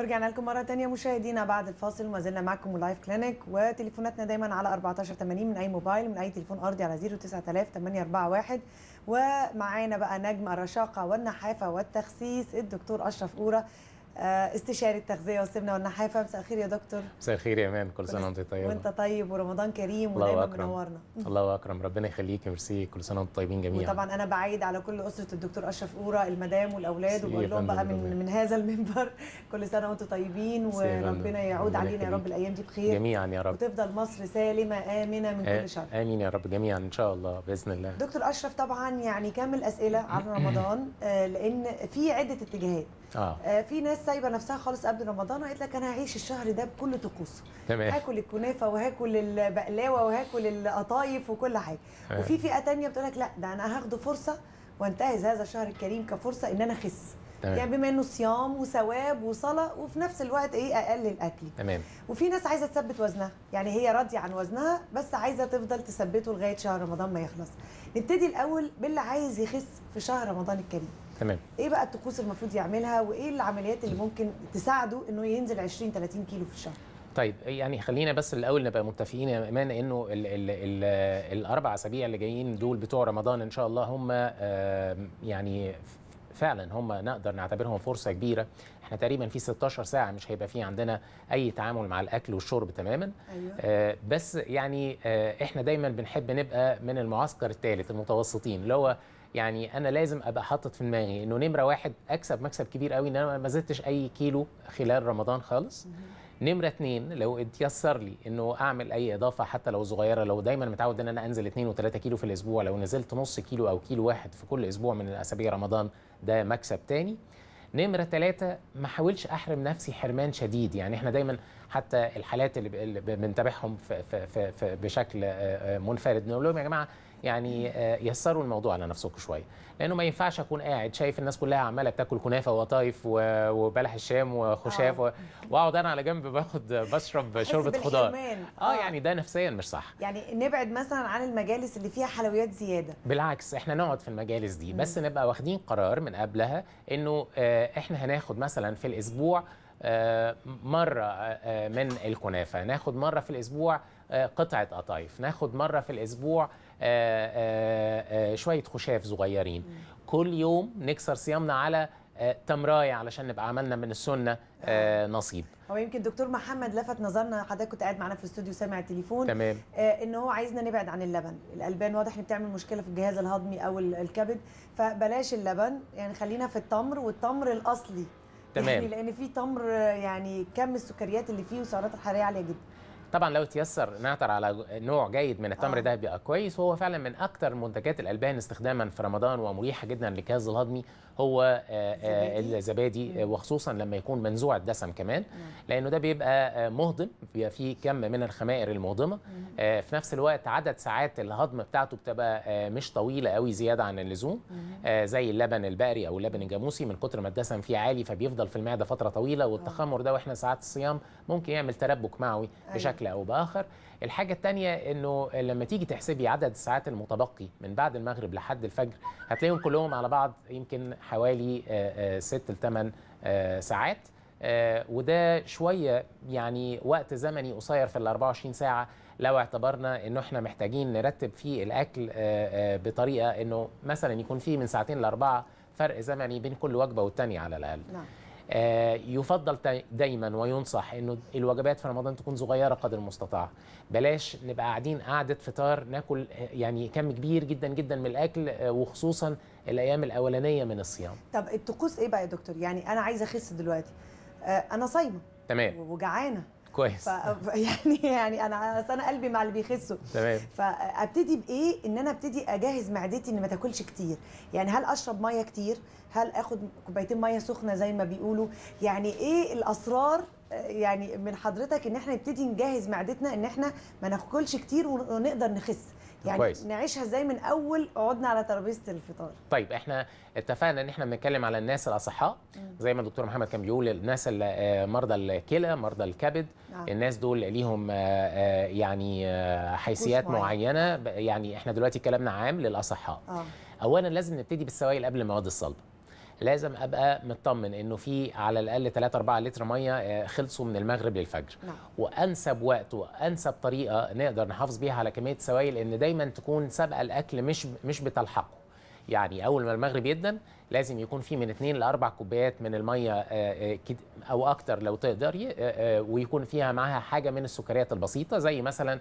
ورجعنا لكم مرة تانية مشاهدينا بعد الفاصل وما زلنا معكم لايف كلينك وتليفوناتنا دايما على 1480 من أي موبايل من أي تليفون أرضي على 09841 ومعانا بقى نجم الرشاقة والنحافة والتخسيس الدكتور أشرف أورة آه، استشاري التغذيه والسمنه والنحافه مساء الخير يا دكتور مساء الخير يا امان كل سنه وانت طيبه وانت طيب ورمضان كريم الله أكرم منورنا الله اكرم ربنا يخليك ميرسي كل سنه وانتم طيبين جميعا وطبعا انا بعيد على كل اسره الدكتور اشرف اوره المدام والاولاد وبقول لهم بقى من, من هذا المنبر كل سنه وانتم طيبين وربنا يعود علينا يا رب الايام دي بخير جميعا يا رب وتفضل مصر سالمه امنه من كل شر امين يا رب جميعا ان شاء الله باذن الله دكتور اشرف طبعا يعني كامل اسئله عن رمضان آه، لان في عده اتجاهات آه. آه. في ناس سايبه نفسها خالص قبل رمضان وقالت لك انا هعيش الشهر ده بكل طقوسه تمام هاكل الكنافه وهاكل البقلاوه وهاكل القطايف وكل حاجه آه. وفي فئه ثانيه بتقول لك لا ده انا هاخده فرصه وانتهز هذا الشهر الكريم كفرصه ان انا اخس تمام. يعني بما انه صيام وثواب وصلاه وفي نفس الوقت ايه اقلل اكل تمام وفي ناس عايزه تثبت وزنها يعني هي راضيه عن وزنها بس عايزه تفضل تثبته لغايه شهر رمضان ما يخلص نبتدي الاول باللي عايز يخس في شهر رمضان الكريم تمام ايه بقى الطقوس المفروض يعملها وايه العمليات اللي ممكن تساعده انه ينزل 20 30 كيلو في الشهر طيب يعني خلينا بس الاول نبقى متفقين يا امان انه الاربع اسابيع اللي جايين دول بتوع رمضان ان شاء الله هم يعني فعلا هم نقدر نعتبرهم فرصه كبيره احنا تقريبا في 16 ساعه مش هيبقى في عندنا اي تعامل مع الاكل والشرب تماما أيوة. آه، بس يعني آه، احنا دايما بنحب نبقى من المعسكر الثالث المتوسطين اللي هو يعني انا لازم ابقى حاطط في دماغي انه نمره واحد اكسب مكسب كبير قوي ان انا ما زدتش اي كيلو خلال رمضان خالص نمرة اتنين لو اتيسر لي انه اعمل اي اضافة حتى لو صغيرة لو دايما متعود ان انا انزل اتنين وتلاتة كيلو في الاسبوع لو نزلت نص كيلو او كيلو واحد في كل اسبوع من اسابيع رمضان ده مكسب تاني نمرة ثلاثة ما حاولش أحرم نفسي حرمان شديد يعني إحنا دايما حتى الحالات اللي بنتابعهم في في في بشكل منفرد نقول لهم يا جماعة يعني آه، يسروا الموضوع على نفسكم شويه لانه ما ينفعش اكون قاعد شايف الناس كلها عماله بتاكل كنافه وطايف وبلح الشام وخشاف آه. واقعد انا على جنب باخد بشرب شوربه خضار آه،, اه يعني ده نفسيا مش صح يعني نبعد مثلا عن المجالس اللي فيها حلويات زياده بالعكس احنا نقعد في المجالس دي بس نبقى واخدين قرار من قبلها انه احنا هناخد مثلا في الاسبوع مرة من الكنافة ناخد مرة في الأسبوع قطعة قطايف ناخد مرة في الأسبوع آه، آه، آه، شويه خشاف صغيرين كل يوم نكسر صيامنا على تمرايه علشان نبقى عملنا من السنه نصيب هو يمكن دكتور محمد لفت نظرنا حضرتك كنت قاعد معانا في الاستوديو سامع التليفون تمام آه ان هو عايزنا نبعد عن اللبن الالبان واضح ان بتعمل مشكله في الجهاز الهضمي او الكبد فبلاش اللبن يعني خلينا في التمر والتمر الاصلي تمام يعني لان في تمر يعني كم السكريات اللي فيه وسعرات الحراريه عاليه جدا طبعا لو تيسر نعتر على نوع جيد من التمر آه. ده بيبقى كويس وهو فعلا من اكثر منتجات الالبان استخداما في رمضان ومريحه جدا للجهاز الهضمي هو آه، آه، الزبادي آه، وخصوصا لما يكون منزوع الدسم كمان لانه ده بيبقى مهضم بيبقى فيه كم من الخمائر المهضمه في نفس الوقت عدد ساعات الهضم بتاعته بتبقى مش طويله قوي زياده عن اللزوم زي اللبن البقري او اللبن الجاموسي من كتر ما الدسم فيه عالي فبيفضل في المعده فتره طويله والتخمر ده واحنا ساعات الصيام ممكن يعمل تربك معوي أيوه. بشكل او باخر الحاجه الثانيه انه لما تيجي تحسبي عدد الساعات المتبقي من بعد المغرب لحد الفجر هتلاقيهم كلهم على بعض يمكن حوالي 6 ل 8 ساعات آه، وده شويه يعني وقت زمني قصير في ال 24 ساعه لو اعتبرنا انه احنا محتاجين نرتب فيه الاكل آه، آه، بطريقه انه مثلا يكون فيه من ساعتين لاربعه فرق زمني بين كل وجبه والتانيه على الاقل. نعم. آه، يفضل دايما وينصح انه الوجبات في رمضان تكون صغيره قدر المستطاع بلاش نبقى قاعدين قعده فطار ناكل آه، يعني كم كبير جدا جدا من الاكل آه، وخصوصا الايام الاولانيه من الصيام طب الطقوس ايه بقى يا دكتور يعني انا عايزه اخس دلوقتي انا صايمه تمام وجعانه كويس يعني يعني انا انا قلبي مع اللي بيخسوا تمام فابتدي بايه ان انا ابتدي اجهز معدتي ان ما تاكلش كتير يعني هل اشرب ميه كتير هل اخد كوبايتين ميه سخنه زي ما بيقولوا يعني ايه الاسرار يعني من حضرتك ان احنا نبتدي نجهز معدتنا ان احنا ما ناكلش كتير ونقدر نخس يعني كويس. نعيشها ازاي من اول قعدنا على ترابيزه الفطار طيب احنا اتفقنا ان احنا بنتكلم على الناس الاصحاء زي ما الدكتور محمد كان بيقول الناس آه، مرضى الكلى مرضى الكبد آه. الناس دول ليهم آه، آه، يعني حيثيات معينه يعني احنا دلوقتي كلامنا عام للاصحاء آه. اولا لازم نبتدي بالسوائل قبل المواد الصلبه لازم ابقى مطمن انه في على الاقل 3 4 لتر ميه آه، خلصوا من المغرب للفجر نعم. وانسب وقت وانسب طريقه نقدر نحافظ بيها على كميه السوائل ان دايما تكون سابقه الاكل مش مش بتلحقه يعني اول ما المغرب يدن لازم يكون في من 2 ل 4 كوبايات من الميه آه، آه، او اكتر لو تقدر ويكون فيها معاها حاجه من السكريات البسيطه زي مثلا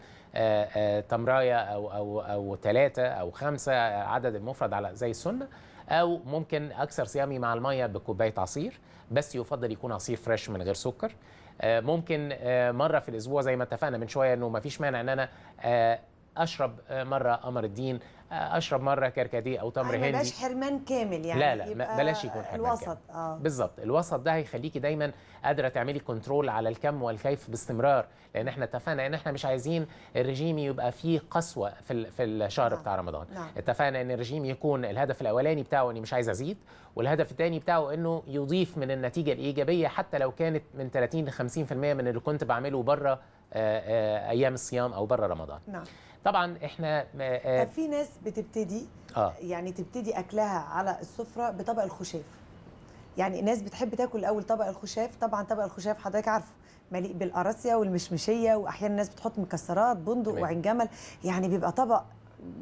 تمرايه او او او ثلاثه او خمسه عدد المفرد على زي السنه او ممكن اكثر صيامي مع الميه بكوبايه عصير بس يفضل يكون عصير فريش من غير سكر آه، ممكن آه، مره في الاسبوع زي ما اتفقنا من شويه انه ما فيش مانع ان انا آه، اشرب مره قمر الدين آه، اشرب مره كركديه او تمر أيوة، هندي بلاش حرمان كامل يعني لا لا بلاش يكون حرمان الوسط كامل. اه بالظبط الوسط ده هيخليكي دايما قادره تعملي كنترول على الكم والكيف باستمرار لان احنا اتفقنا ان احنا مش عايزين الرجيم يبقى فيه قسوه في في الشهر آه. بتاع رمضان نعم. اتفقنا ان الرجيم يكون الهدف الاولاني بتاعه اني مش عايز ازيد والهدف الثاني بتاعه انه يضيف من النتيجه الايجابيه حتى لو كانت من 30 ل 50% من اللي كنت بعمله بره آه، آه، ايام الصيام او بره رمضان نعم طبعا احنا آه طب في ناس بتبتدي آه. يعني تبتدي اكلها على السفره بطبق الخشاف يعني ناس بتحب تاكل اول طبق الخشاف طبعا طبق الخشاف حضرتك عارفه مليء بالقراصية والمشمشية وأحيانا الناس بتحط مكسرات بندق وعين جمل يعني بيبقى طبق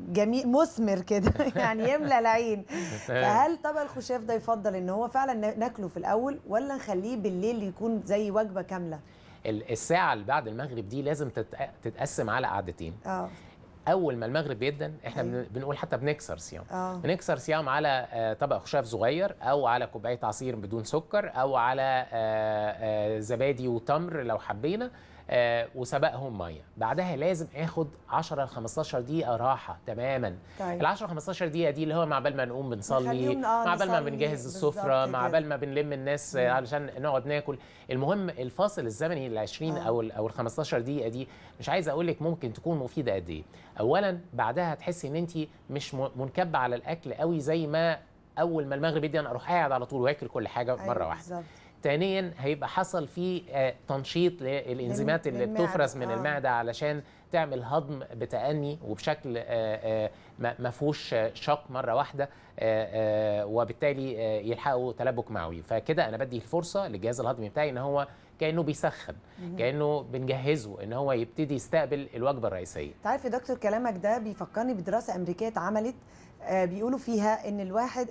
جميل مثمر كده يعني يملى العين فهل طبق الخشاف ده يفضل ان هو فعلا ناكله في الاول ولا نخليه بالليل يكون زي وجبه كامله الساعه اللي بعد المغرب دي لازم تتقسم على قعدتين اه اول ما المغرب بيدن احنا أيوة. بنقول حتى بنكسر صيام آه. بنكسر صيام على آه، طبق خشاف صغير او على كوبايه عصير بدون سكر او على آه، آه، زبادي وتمر لو حبينا آه، وسبقهم ميه بعدها لازم اخد 10 ل 15 دقيقه راحه تماما طيب. ال 10 15 دقيقه دي اللي هو مع بال ما نقوم بنصلي آه، مع بال ما بنجهز السفره مع بال ما بنلم الناس مم. علشان نقعد ناكل المهم الفاصل الزمني ال آه. 20 او ال او ال 15 دقيقه دي مش عايز اقول لك ممكن تكون مفيده قد ايه اولا بعدها هتحسي ان انت مش منكبه على الاكل قوي زي ما اول ما المغرب يدي انا اروح قاعد على طول واكل كل حاجه أيوة مره واحده بالزبط. ثانيا هيبقى حصل في آه، تنشيط للانزيمات اللي بتفرز من آه. المعده علشان تعمل هضم بتأني وبشكل آه، ما فيهوش شق مره واحده وبالتالي يلحقوا تلبك معوي فكده انا بدي الفرصه للجهاز الهضمي بتاعي ان هو كانه بيسخن كانه بنجهزه ان هو يبتدي يستقبل الوجبه الرئيسيه تعرف يا دكتور كلامك ده بيفكرني بدراسه امريكيه اتعملت آه، بيقولوا فيها ان الواحد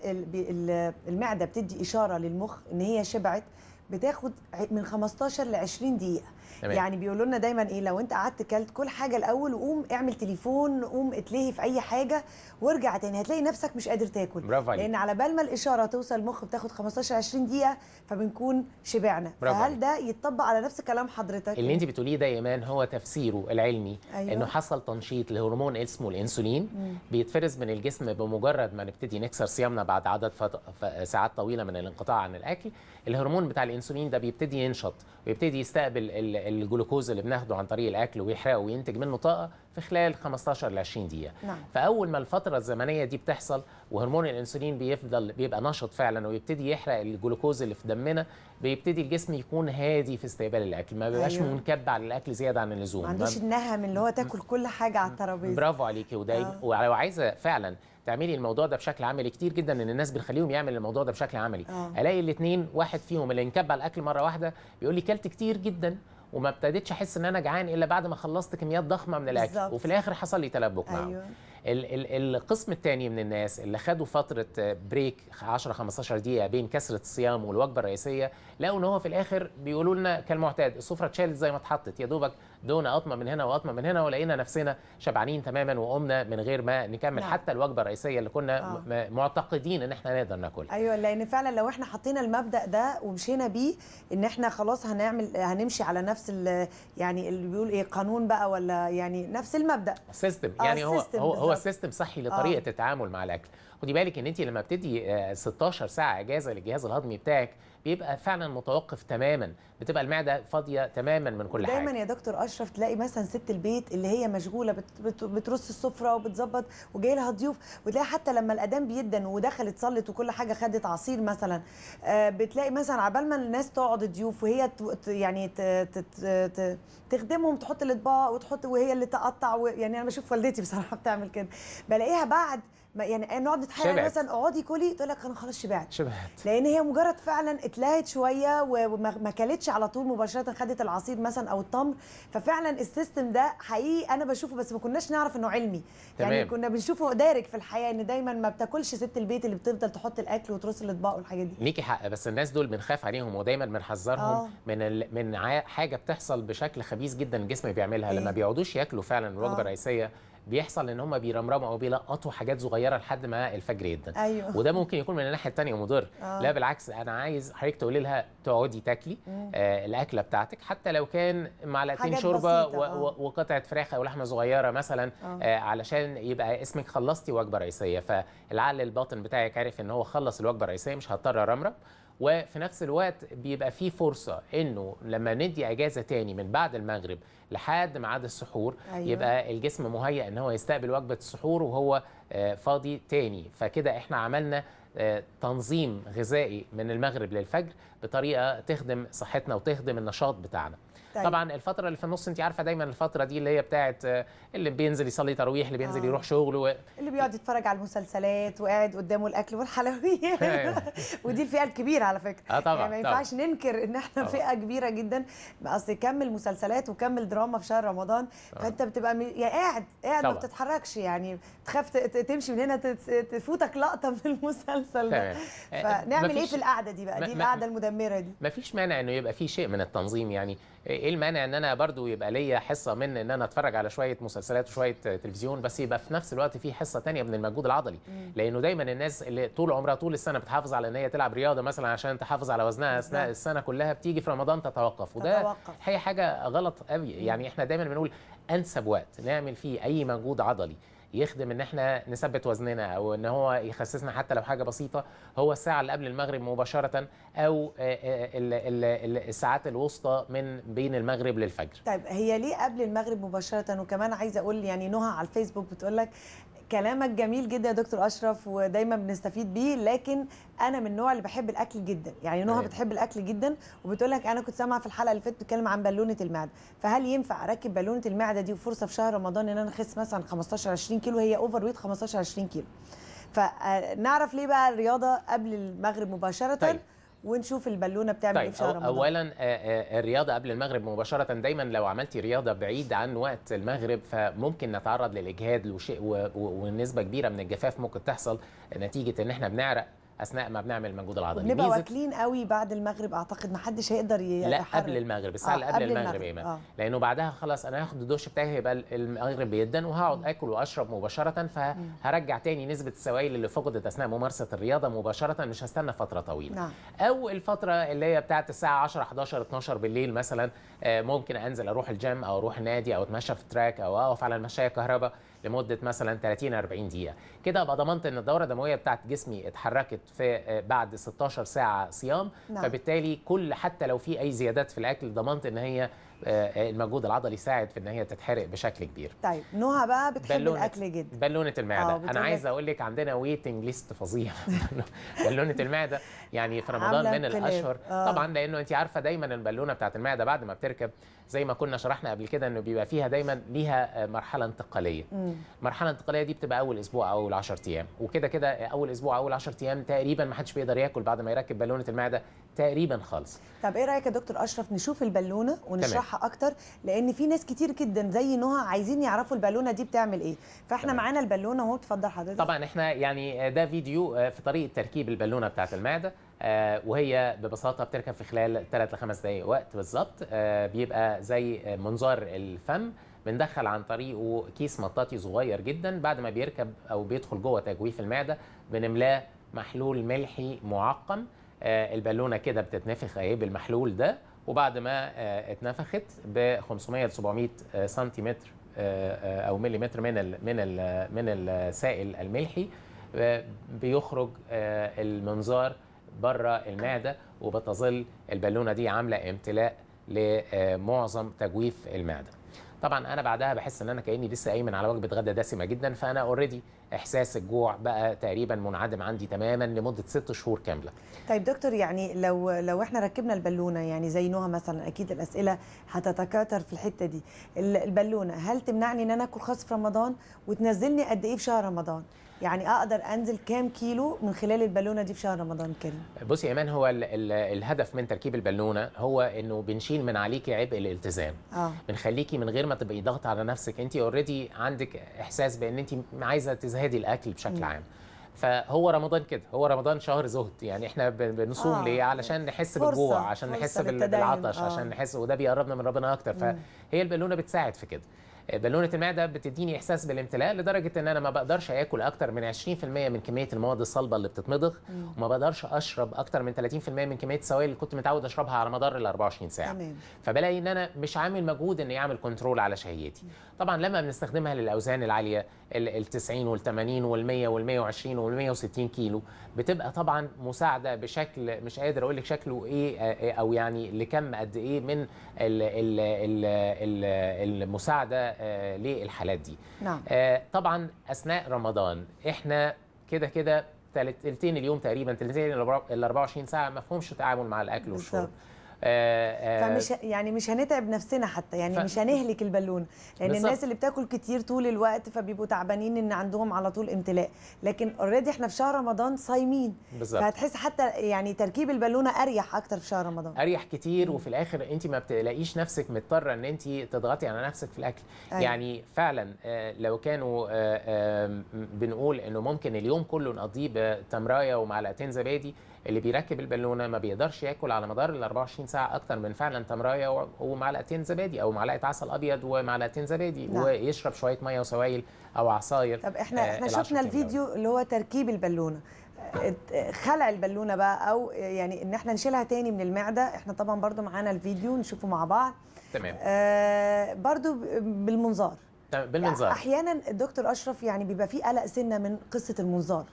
المعده بتدي اشاره للمخ ان هي شبعت بتاخد من 15 ل 20 دقيقه تمام. يعني بيقولوا لنا دايما ايه لو انت قعدت كلت كل حاجه الاول وقوم اعمل تليفون قوم اتلهي في اي حاجه وارجع تاني هتلاقي نفسك مش قادر تاكل برافو لان على بال ما الاشاره توصل المخ بتاخد 15 20 دقيقه فبنكون شبعنا فهل ده يتطبق على نفس كلام حضرتك اللي انت بتقوليه ده يا ايمان هو تفسيره العلمي أيوه. انه حصل تنشيط لهرمون اسمه الانسولين بيتفرز من الجسم بمجرد ما نبتدي نكسر صيامنا بعد عدد فت... ساعات طويله من الانقطاع عن الاكل الهرمون بتاع الانسولين ده بيبتدي ينشط ويبتدي يستقبل ال... الجلوكوز اللي بناخده عن طريق الاكل ويحرقه وينتج منه طاقه في خلال 15 ل 20 دقيقه نعم. فاول ما الفتره الزمنيه دي بتحصل وهرمون الانسولين بيفضل بيبقى نشط فعلا ويبتدي يحرق الجلوكوز اللي في دمنا بيبتدي الجسم يكون هادي في استقبال الاكل ما بيبقاش أيوه. منكب على الاكل زياده عن اللزوم ما عندوش النهم اللي هو تاكل كل حاجه على الترابيزه برافو عليكي وده آه. وعايزه فعلا تعملي الموضوع ده بشكل عملي كتير جدا ان الناس بنخليهم يعمل الموضوع ده بشكل عملي آه. الاقي الاثنين واحد فيهم اللي انكب على الاكل مره واحده بيقول لي كلت كتير جدا وما ابتديتش احس ان انا جعان الا بعد ما خلصت كميات ضخمه من الاكل وفي الاخر حصل لي تلبك نعم. أيوة. معه القسم الثاني من الناس اللي خدوا فتره بريك 10 15 دقيقه بين كسره الصيام والوجبه الرئيسيه لقوا ان هو في الاخر بيقولوا لنا كالمعتاد السفره اتشالت زي ما اتحطت يا دوبك دونا اطمه من هنا واطمه من هنا ولقينا نفسنا شبعانين تماما وقمنا من غير ما نكمل نعم. حتى الوجبه الرئيسيه اللي كنا آه. معتقدين ان احنا نقدر ناكلها ايوه لان فعلا لو احنا حطينا المبدا ده ومشينا بيه ان احنا خلاص هنعمل هنمشي على نفس يعني اللي بيقول ايه قانون بقى ولا يعني نفس المبدا سيستم يعني آه هو, هو سيستم صحي آه. لطريقه آه. التعامل مع الاكل خدي بالك ان انت لما بتدي 16 آه، ساعه اجازه للجهاز الهضمي بتاعك بيبقى فعلا متوقف تماما بتبقى المعده فاضيه تماما من كل دايماً حاجه دايما يا دكتور اشرف تلاقي مثلا ست البيت اللي هي مشغوله بترص السفره وبتظبط وجاي لها ضيوف وتلاقي حتى لما الاذان بيدن ودخلت صلت وكل حاجه خدت عصير مثلا آه، بتلاقي مثلا عبال ما الناس تقعد الضيوف وهي يعني تخدمهم تحط الاطباق وتحط وهي اللي تقطع يعني انا بشوف والدتي بصراحه بتعمل كده بلاقيها بعد ما يعني نقعد نتحايل مثلا اقعدي كلي تقول لك انا خلاص شبعت شبعت لان هي مجرد فعلا اتلهت شويه وما كلتش نزلتش على طول مباشره خدت العصير مثلا او التمر ففعلا السيستم ده حقيقي انا بشوفه بس ما كناش نعرف انه علمي يعني تمام. يعني كنا بنشوفه دارج في الحياه ان دايما ما بتاكلش ست البيت اللي بتفضل تحط الاكل وترص الاطباق والحاجات دي ليكي حق بس الناس دول بنخاف عليهم ودايما بنحذرهم آه. من ال... من حاجه بتحصل بشكل خبيث جدا الجسم بيعملها إيه؟ لما بيقعدوش ياكلوا فعلا الوجبه آه. الرئيسيه بيحصل ان هم بيرمرموا او بيلقطوا حاجات صغيره لحد ما الفجر يدن أيوه. وده ممكن يكون من الناحيه الثانيه مضر آه. لا بالعكس انا عايز حضرتك تقولي لها تقعدي تاكلي آه الاكله بتاعتك حتى لو كان معلقتين شوربه آه. و... وقطعه فراخ او لحمه صغيره مثلا آه. آه علشان يبقى اسمك خلصتي وجبه رئيسيه فالعقل الباطن بتاعك عارف ان هو خلص الوجبه الرئيسيه مش هضطر ارمرم وفي نفس الوقت بيبقى في فرصه انه لما ندي اجازه تاني من بعد المغرب لحد ميعاد السحور أيوة. يبقى الجسم مهيئ ان هو يستقبل وجبه السحور وهو آه، فاضي تاني فكده احنا عملنا آه، تنظيم غذائي من المغرب للفجر بطريقه تخدم صحتنا وتخدم النشاط بتاعنا طيب. طبعا الفتره اللي في النص انت عارفه دايما الفتره دي اللي هي بتاعه آه، اللي بينزل يصلي تراويح اللي بينزل آه. يروح شغله و... اللي بيقعد يتفرج على المسلسلات وقاعد قدامه الاكل والحلويات أيوه. ودي الفئه الكبيره على فكره آه طبعا يعني ما ينفعش طبعًا. ننكر ان احنا طبعًا. فئه كبيره جدا اصل كم المسلسلات وكم الدراما في شهر رمضان آه. فانت بتبقى م... يا قاعد قاعد ما بتتحركش يعني تخاف تمشي من هنا تفوتك لقطه من المسلسل ده آه، فنعمل ايه في القعده دي بقى دي القعده المدمره دي ما فيش مانع انه يبقى في شيء من التنظيم يعني ايه المانع ان انا برضو يبقى ليا حصه من ان انا اتفرج على شويه مسلسلات وشويه تلفزيون بس يبقى في نفس الوقت في حصه ثانيه من المجهود العضلي لانه دايما الناس اللي طول عمرها طول السنه بتحافظ على ان هي تلعب رياضه مثلا عشان تحافظ على وزنها اثناء السنه كلها بتيجي في رمضان تتوقف وده هي حاجه غلط قوي يعني احنا دايما بنقول انسب وقت نعمل فيه اي مجهود عضلي يخدم ان احنا نثبت وزننا او ان هو يخسسنا حتى لو حاجه بسيطه هو الساعه اللي قبل المغرب مباشره او آه، آه، الساعات الوسطى من بين المغرب للفجر. طيب هي ليه قبل المغرب مباشره وكمان عايزه اقول يعني نهى على الفيسبوك بتقول لك كلامك جميل جدا يا دكتور اشرف ودايما بنستفيد بيه لكن انا من النوع اللي بحب الاكل جدا يعني نوها بتحب الاكل جدا وبتقول لك انا كنت سامعه في الحلقه اللي فاتت بتتكلم عن بالونه المعده فهل ينفع اركب بالونه المعده دي وفرصه في شهر رمضان ان انا اخس مثلا 15 20 كيلو هي اوفر ويت 15 20 كيلو فنعرف ليه بقى الرياضه قبل المغرب مباشره طيب. ونشوف البالونه بتعمل طيب ايه في شهر رمضان اولا آه، آه، الرياضه قبل المغرب مباشره دايما لو عملتي رياضه بعيد عن وقت المغرب فممكن نتعرض للاجهاد وشيء ونسبه كبيره من الجفاف ممكن تحصل نتيجه ان احنا بنعرق اثناء ما بنعمل المجهود العضلي بنبقى واكلين قوي بعد المغرب اعتقد ما حدش هيقدر يحرق لا قبل المغرب الساعه آه اللي قبل, قبل المغرب, المغرب. آه. لانه بعدها خلاص انا هاخد الدوش بتاعي هيبقى المغرب جدا وهقعد اكل واشرب مباشره فهرجع تاني نسبه السوائل اللي فقدت اثناء ممارسه الرياضه مباشره مش هستنى فتره طويله نعم. او الفتره اللي هي بتاعه الساعه 10 11 12 بالليل مثلا آه، ممكن انزل اروح الجيم او اروح نادي او اتمشى في تراك او اقف على المشايه كهرباء لمده مثلا 30 40 دقيقه كده ابقى ضمنت ان الدوره الدمويه بتاعت جسمي اتحركت في آه، بعد 16 ساعه صيام نعم. فبالتالي كل حتى لو في اي زيادات في الاكل ضمنت ان هي آه، آه، المجهود العضلي يساعد في ان هي تتحرق بشكل كبير طيب نهى بقى بتحب بلونة الاكل جدا بالونه المعده آه، انا عايز اقول لك عندنا ويتنج ليست فظيع بالونه المعده يعني في رمضان من الاشهر آه. طبعا لانه انت عارفه دايما البالونه بتاعت المعده بعد ما بتركب زي ما كنا شرحنا قبل كده انه بيبقى فيها دايما ليها مرحله انتقاليه المرحله الانتقاليه دي بتبقى اول اسبوع او اول 10 ايام وكده كده اول اسبوع او اول 10 ايام تقريبا ما حدش بيقدر ياكل بعد ما يركب بالونه المعده تقريبا خالص طب ايه رايك يا دكتور اشرف نشوف البالونه ونشرحها تمام. اكتر لان في ناس كتير جدا زي نهى عايزين يعرفوا البالونه دي بتعمل ايه فاحنا معانا البالونه اهو اتفضل حضرتك طبعا احنا يعني ده فيديو آه، في طريقه تركيب البالونه بتاعه المعده آه، وهي ببساطه بتركب في خلال 3 ل 5 دقائق وقت بالظبط آه، بيبقى زي منظار الفم بندخل عن طريقه كيس مطاطي صغير جدا بعد ما بيركب او بيدخل جوه تجويف المعده بنملاه محلول ملحي معقم آه، البالونه كده بتتنفخ اهي بالمحلول ده وبعد ما آه، اتنفخت ب 500 ل 700 سنتيمتر آه، او مليمتر من الـ من الـ من السائل الملحي بيخرج المنظار بره المعده وبتظل البالونه دي عامله امتلاء لمعظم تجويف المعده طبعا انا بعدها بحس ان انا كاني لسه قايم على وجبه غدا دسمه جدا فانا اوريدي احساس الجوع بقى تقريبا منعدم عندي تماما لمده ست شهور كامله. طيب دكتور يعني لو لو احنا ركبنا البالونه يعني زي نوها مثلا اكيد الاسئله هتتكاثر في الحته دي، البالونه هل تمنعني ان انا اكل خاص في رمضان وتنزلني قد ايه في شهر رمضان؟ يعني اقدر انزل كام كيلو من خلال البالونه دي في شهر رمضان الكريم بصي يا ايمان هو الـ الـ الهدف من تركيب البالونه هو انه بنشيل من عليكي عبء الالتزام آه. بنخليكي من غير ما تبقي ضاغطه على نفسك انت اوريدي عندك احساس بان انت عايزه تزهدي الاكل بشكل م. عام فهو رمضان كده هو رمضان شهر زهد يعني احنا بنصوم آه. ليه علشان نحس فرصة. بالجوع عشان فرصة نحس بالعطش آه. عشان نحس وده بيقربنا من ربنا اكتر فهي البالونه بتساعد في كده بالونه المعده بتديني احساس بالامتلاء لدرجه ان انا ما بقدرش اكل اكتر من 20% من كميه المواد الصلبه اللي بتتمضغ وما بقدرش اشرب اكتر من 30% من كميه السوائل اللي كنت متعود اشربها على مدار ال 24 ساعه تمام. فبلاقي ان انا مش عامل مجهود اني اعمل كنترول على شهيتي طبعا لما بنستخدمها للاوزان العاليه ال 90 وال 80 وال 100 وال 120 وال 160 كيلو بتبقى طبعا مساعده بشكل مش قادر اقول لك شكله ايه آه، آه، او يعني لكم قد ايه من المساعده آه، للحالات دي نعم. آه، طبعا اثناء رمضان احنا كده كده تلتين اليوم تقريبا تلتين ال 24 ساعه ما تعامل مع الاكل والشرب آه، آه، فمش يعني مش هنتعب نفسنا حتى يعني ف... مش هنهلك البالونه لان بالزبط. الناس اللي بتاكل كتير طول الوقت فبيبقوا تعبانين ان عندهم على طول امتلاء لكن اوريدي احنا في شهر رمضان صايمين فهتحس حتى يعني تركيب البالونه اريح اكتر في شهر رمضان اريح كتير وفي الاخر انت ما بتلاقيش نفسك مضطره ان انت تضغطي على نفسك في الاكل أي. أيوة. يعني فعلا آه، لو كانوا بنقول انه ممكن اليوم كله نقضيه بتمرايه ومعلقتين زبادي اللي بيركب البالونه ما بيقدرش ياكل على مدار ال 24 ساعه اكتر من فعلا تمرايه ومعلقتين زبادي او معلقه عسل ابيض ومعلقتين زبادي نعم. ويشرب شويه ميه وسوائل او عصاير طب احنا آه، احنا شفنا الفيديو اللي هو تركيب البالونه آه، آه، خلع البالونه بقى او يعني ان احنا نشيلها تاني من المعده احنا طبعا برضو معانا الفيديو نشوفه مع بعض تمام آه برضو بالمنظار بالمنظار احيانا الدكتور اشرف يعني بيبقى في قلق سنه من قصه المنظار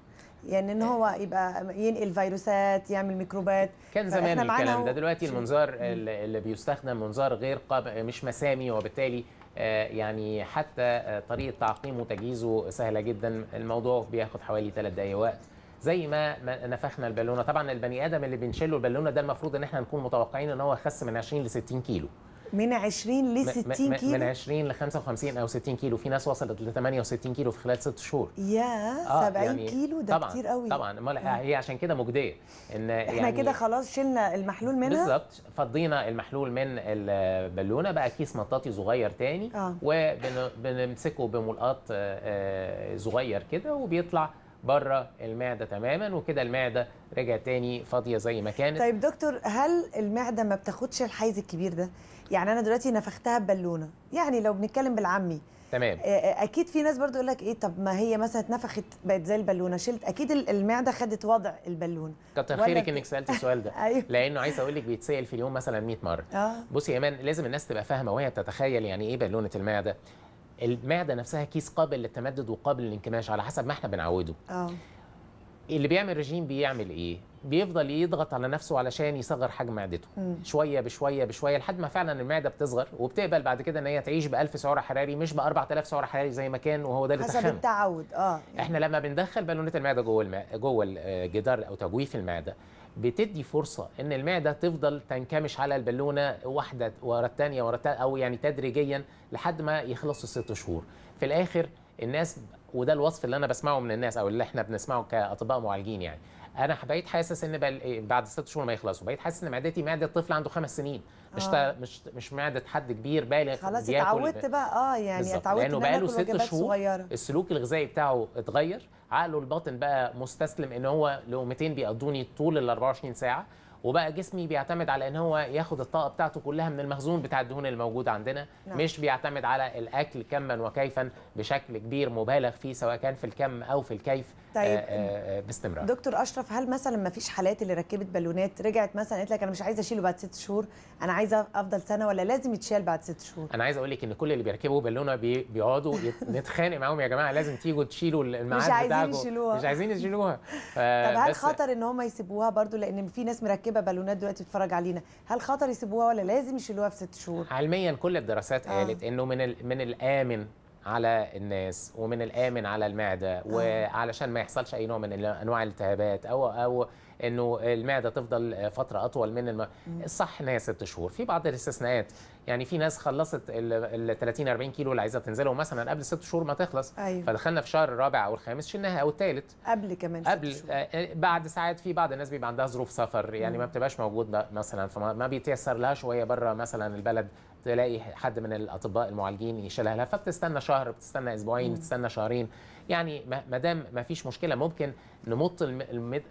يعني ان هو يعني. يبقى ينقل فيروسات يعمل ميكروبات كان زمان الكلام ده دلوقتي المنظار اللي بيستخدم منظار غير قاب مش مسامي وبالتالي آه، يعني حتى آه، طريقه تعقيمه وتجهيزه سهله جدا الموضوع بياخد حوالي 3 دقائق وقت زي ما نفخنا البالونه طبعا البني ادم اللي بنشله البالونه ده المفروض ان احنا نكون متوقعين ان هو خس من 20 ل 60 كيلو من 20 ل 60 كيلو من 20 ل 55 او 60 كيلو في ناس وصلت ل 68 كيلو في خلال ست شهور يا آه 70 يعني كيلو ده طبعًا كتير قوي طبعا امال آه. هي عشان كده مجديه ان احنا يعني كده خلاص شلنا المحلول منها بالظبط فضينا المحلول من البالونه بقى كيس مطاطي صغير تاني آه. وبنمسكه بملقاط آه، آه، صغير كده وبيطلع بره المعده تماما وكده المعده رجعت تاني فاضيه زي ما كانت طيب دكتور هل المعده ما بتاخدش الحيز الكبير ده يعني انا دلوقتي نفختها ببالونه يعني لو بنتكلم بالعامي تمام آه، آه، اكيد في ناس برضو يقول لك ايه طب ما هي مثلا اتنفخت بقت زي البالونه شلت اكيد المعده خدت وضع البالونه كتر خيرك انك سالت السؤال ده أيوه. لانه عايز اقول لك بيتسال في اليوم مثلا 100 مره آه. بصي يا ايمان لازم الناس تبقى فاهمه وهي بتتخيل يعني ايه بالونه المعده المعده نفسها كيس قابل للتمدد وقابل للانكماش على حسب ما احنا بنعوده آه. اللي بيعمل رجيم بيعمل ايه؟ بيفضل يضغط على نفسه علشان يصغر حجم معدته مم. شويه بشويه بشويه لحد ما فعلا المعده بتصغر وبتقبل بعد كده ان هي تعيش ب 1000 سعر حراري مش ب 4000 سعر حراري زي ما كان وهو ده اللي حسب التعود اه احنا لما بندخل بالونات المعده جوه الماء جوه الجدار آه، او تجويف المعده بتدي فرصه ان المعده تفضل تنكمش على البالونه واحده ورا الثانيه ورا او يعني تدريجيا لحد ما يخلصوا الست شهور في الاخر الناس وده الوصف اللي انا بسمعه من الناس او اللي احنا بنسمعه كاطباء معالجين يعني انا بقيت حاسس ان إيه، بعد ست شهور ما يخلصوا بقيت حاسس ان معدتي معده طفل عنده خمس سنين مش آه. مش مش معده حد كبير بالغ خلاص اتعودت بقى اه يعني اتعودت لانه بقى له ست شهور السلوك الغذائي بتاعه اتغير عقله الباطن بقى مستسلم ان هو لقمتين بيقضوني طول ال 24 ساعه وبقى جسمي بيعتمد على ان هو ياخد الطاقه بتاعته كلها من المخزون بتاع الدهون اللي موجود عندنا نعم. مش بيعتمد على الاكل كما وكيفا بشكل كبير مبالغ فيه سواء كان في الكم او في الكيف طيب آآ آه، آآ آه، آه، باستمرار دكتور اشرف هل مثلا ما فيش حالات اللي ركبت بالونات رجعت مثلا قالت لك انا مش عايزه اشيله بعد ست شهور انا عايزه افضل سنه ولا لازم يتشال بعد ست شهور انا عايز اقول لك ان كل اللي بيركبوا بالونه بي... بيقعدوا نتخانق معاهم يا جماعه لازم تيجوا تشيلوا المعاد مش عايزين يشيلوها مش عايزين يشيلوها طب هل خطر ان هم يسيبوها برضو لان في ناس مركبه جايبه بالونات دلوقتي بتتفرج علينا هل خطر يسيبوها ولا لازم يشيلوها في ست شهور علميا كل الدراسات آه. قالت انه من من الامن على الناس ومن الامن على المعده آه. وعلشان ما يحصلش اي نوع من انواع الالتهابات او او انه المعده تفضل آه، فتره اطول من الم... الصح ان هي ست شهور في بعض الاستثناءات يعني في ناس خلصت ال 30 40 كيلو اللي عايزه تنزلهم مثلا قبل ست شهور ما تخلص أيوة. فدخلنا في شهر الرابع او الخامس شلناها او الثالث قبل كمان قبل شهور. آه، آه، بعد ساعات في بعض الناس بيبقى عندها ظروف سفر يعني مم. ما بتبقاش موجود مثلا فما بيتيسر لها شويه بره مثلا البلد تلاقي حد من الاطباء المعالجين يشيلها لها فبتستنى شهر بتستنى اسبوعين بتستنى شهرين يعني ما دام ما فيش مشكله ممكن نمط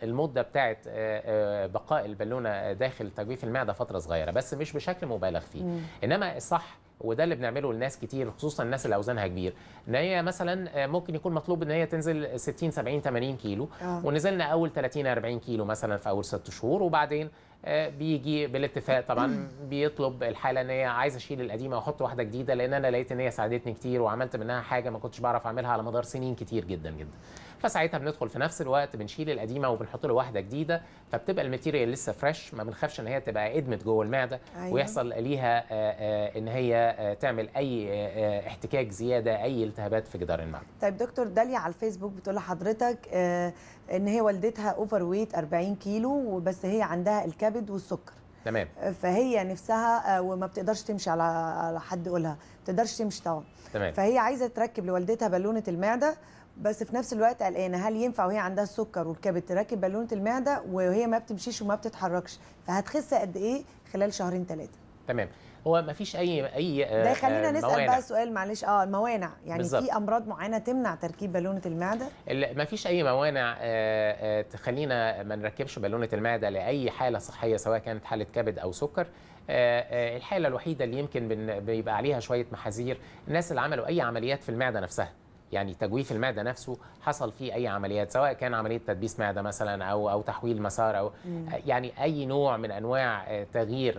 المده بتاعه آه، آه، بقاء البالونه داخل تجويف المعده فتره صغيره بس مش بشكل مبالغ فيه انما الصح وده اللي بنعمله لناس كتير خصوصا الناس اللي اوزانها كبير ان هي مثلا آه، ممكن يكون مطلوب ان هي تنزل 60 70 80 كيلو آه. ونزلنا اول 30 40 كيلو مثلا في اول ست شهور وبعدين آه، بيجي بالاتفاق طبعا بيطلب الحاله ان هي عايز اشيل القديمه واحط واحده جديده لان انا لقيت ان هي ساعدتني كتير وعملت منها حاجه ما كنتش بعرف اعملها على مدار سنين كتير جدا جدا فساعتها بندخل في نفس الوقت بنشيل القديمه وبنحط له واحده جديده فبتبقى الماتيريال لسه فريش ما بنخافش ان هي تبقى ادمت جوه المعده أيوة. ويحصل ليها آه، آه، ان هي تعمل اي احتكاك زياده اي التهابات في جدار المعده طيب دكتور داليا على الفيسبوك بتقول لحضرتك ان هي والدتها اوفر ويت 40 كيلو بس هي عندها الكبد والسكر تمام آه، فهي نفسها آه، وما بتقدرش تمشي على حد قولها ما بتقدرش تمشي طبعا تمام فهي عايزه تركب لوالدتها بالونه المعده بس في نفس الوقت قلقانه هل ينفع وهي عندها السكر والكبد تركب بالونه المعده وهي ما بتمشيش وما بتتحركش فهتخس قد ايه خلال شهرين ثلاثه تمام هو ما فيش اي اي آه، ده يخلينا آه، نسال موانع. بقى سؤال معلش اه الموانع يعني بالزبط. في امراض معينه تمنع تركيب بالونه المعده ما فيش اي موانع آه، تخلينا ما نركبش بالونه المعده لاي حاله صحيه سواء كانت حاله كبد او سكر الحاله الوحيده اللي يمكن بيبقى عليها شويه محاذير الناس اللي عملوا اي عمليات في المعده نفسها يعني تجويف المعده نفسه حصل فيه اي عمليات سواء كان عمليه تدبيس معده مثلا او او تحويل مسار او آه، يعني اي نوع من انواع آه، تغيير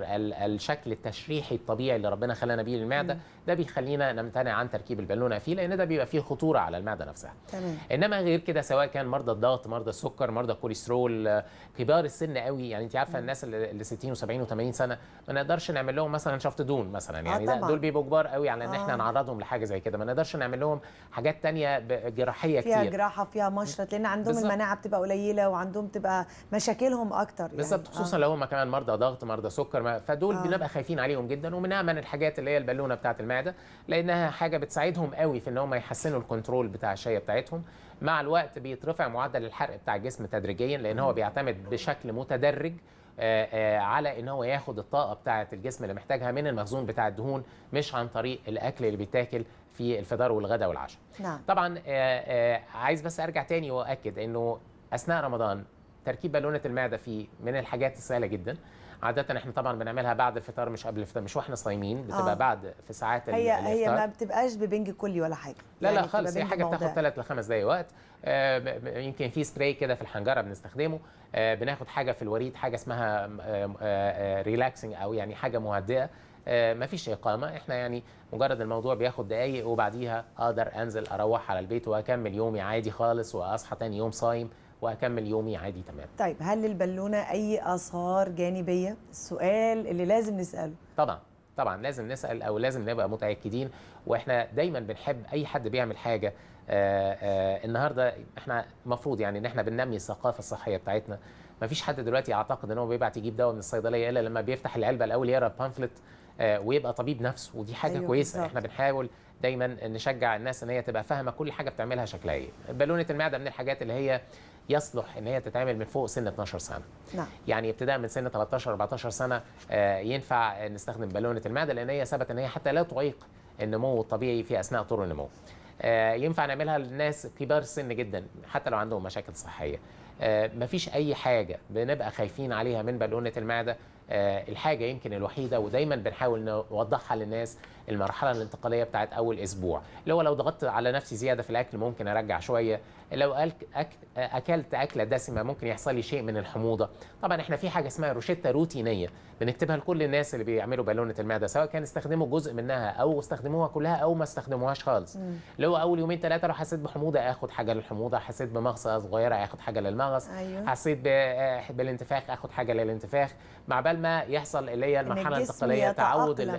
الشكل التشريحي الطبيعي اللي ربنا خلانا بيه للمعده ده بيخلينا نمتنع عن تركيب البالونه فيه لان ده بيبقى فيه خطوره على المعده نفسها تمام. انما غير كده سواء كان مرضى الضغط مرضى السكر مرضى الكوليسترول آه، كبار السن قوي يعني انت عارفه الناس اللي 60 و70 و80 سنه ما نقدرش نعمل لهم مثلا شفط دون مثلا يعني آه دول بيبقوا كبار قوي على ان آه. احنا نعرضهم لحاجه زي كده ما نقدرش نعمل لهم حاجات ثانيه جراحيه كتير جراحه فيها مشرط لان عندهم بالزبط. المناعه بتبقى قليله وعندهم تبقى مشاكلهم اكتر يعني بالظبط خصوصا آه. لو هم كمان مرضى ضغط مرضى سكر فدول آه. بنبقى خايفين عليهم جدا ومنها من الحاجات اللي هي البالونه بتاعه المعده لانها حاجه بتساعدهم قوي في ان هم يحسنوا الكنترول بتاع الشاي بتاعتهم مع الوقت بيترفع معدل الحرق بتاع الجسم تدريجيا لان هو بيعتمد بشكل متدرج آه، آه، على ان هو ياخد الطاقه بتاعه الجسم اللي محتاجها من المخزون بتاع الدهون مش عن طريق الاكل اللي بيتاكل في الفطار والغداء والعشاء نعم. طبعا آه، آه، عايز بس ارجع تاني واكد انه اثناء رمضان تركيب بالونه المعده فيه من الحاجات السهله جدا عادة احنا طبعا بنعملها بعد الفطار مش قبل الفطار مش واحنا صايمين بتبقى آه. بعد في ساعات هي الفطار هي ما بتبقاش ببنج كلي ولا حاجه لا يعني لا خالص هي حاجه بتاخد 3 ل 5 دقايق وقت آه، يمكن في سبراي كده في الحنجره بنستخدمه بناخد حاجه في الوريد حاجه اسمها ريلاكسنج او يعني حاجه مهدئه آه، ما فيش اقامه احنا يعني مجرد الموضوع بياخد دقايق وبعديها اقدر انزل اروح على البيت واكمل يومي عادي خالص واصحى تاني يوم صايم واكمل يومي عادي تمام طيب هل للبالونه اي اثار جانبيه السؤال اللي لازم نساله طبعا طبعا لازم نسال او لازم نبقى متاكدين واحنا دايما بنحب اي حد بيعمل حاجه آآ آه، آآ آه، النهارده احنا المفروض يعني ان احنا بننمي الثقافه الصحيه بتاعتنا مفيش حد دلوقتي اعتقد ان هو بيبعت يجيب دواء من الصيدليه الا لما بيفتح العلبه الاول يقرا البامفلت آه، ويبقى طبيب نفسه ودي حاجه أيوة كويسه بالزبط. احنا بنحاول دايما نشجع الناس ان هي تبقى فاهمه كل حاجه بتعملها شكلها ايه بالونه المعده من الحاجات اللي هي يصلح ان هي تتعمل من فوق سن 12 سنه نعم. يعني ابتداء من سن 13 14 سنه آه، ينفع نستخدم بالونه المعده لان هي ثبت ان هي حتى لا تعيق النمو الطبيعي في اثناء طور النمو آه، ينفع نعملها للناس كبار السن جدا حتى لو عندهم مشاكل صحيه مفيش اي حاجه بنبقى خايفين عليها من بالونه المعده آه، الحاجه يمكن الوحيده ودايما بنحاول نوضحها للناس المرحله الانتقاليه بتاعت اول اسبوع اللي هو لو ضغطت على نفسي زياده في الاكل ممكن ارجع شويه لو اكلت اكله دسمه ممكن يحصل لي شيء من الحموضه طبعا احنا في حاجه اسمها روشته روتينيه بنكتبها لكل الناس اللي بيعملوا بالونه المعده سواء كان استخدموا جزء منها او استخدموها كلها او ما استخدموهاش خالص اللي هو اول يومين ثلاثه لو حسيت بحموضه اخد حاجه للحموضه حسيت بمغصه صغيره اخد حاجه للمغص أيوه. حسيت آه، بالانتفاخ اخد حاجه للانتفاخ مع بال ما يحصل اللي هي المرحله الانتقاليه تعود